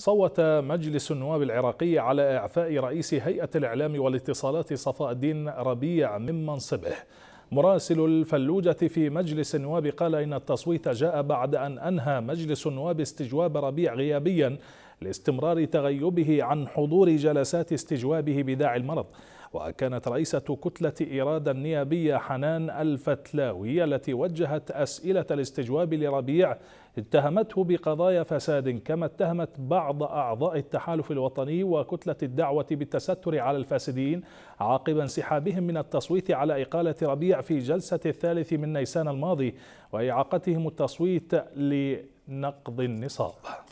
صوت مجلس النواب العراقي على إعفاء رئيس هيئة الإعلام والاتصالات صفاء الدين ربيع من منصبه مراسل الفلوجة في مجلس النواب قال إن التصويت جاء بعد أن أنهى مجلس النواب استجواب ربيع غيابيا لاستمرار تغيبه عن حضور جلسات استجوابه بداعي المرض وكانت رئيسة كتلة إرادة النيابية حنان الفتلاوي التي وجهت أسئلة الاستجواب لربيع اتهمته بقضايا فساد كما اتهمت بعض أعضاء التحالف الوطني وكتلة الدعوة بالتستر على الفاسدين عقب انسحابهم من التصويت على إقالة ربيع في جلسة الثالث من نيسان الماضي وإعاقتهم التصويت لنقض النصاب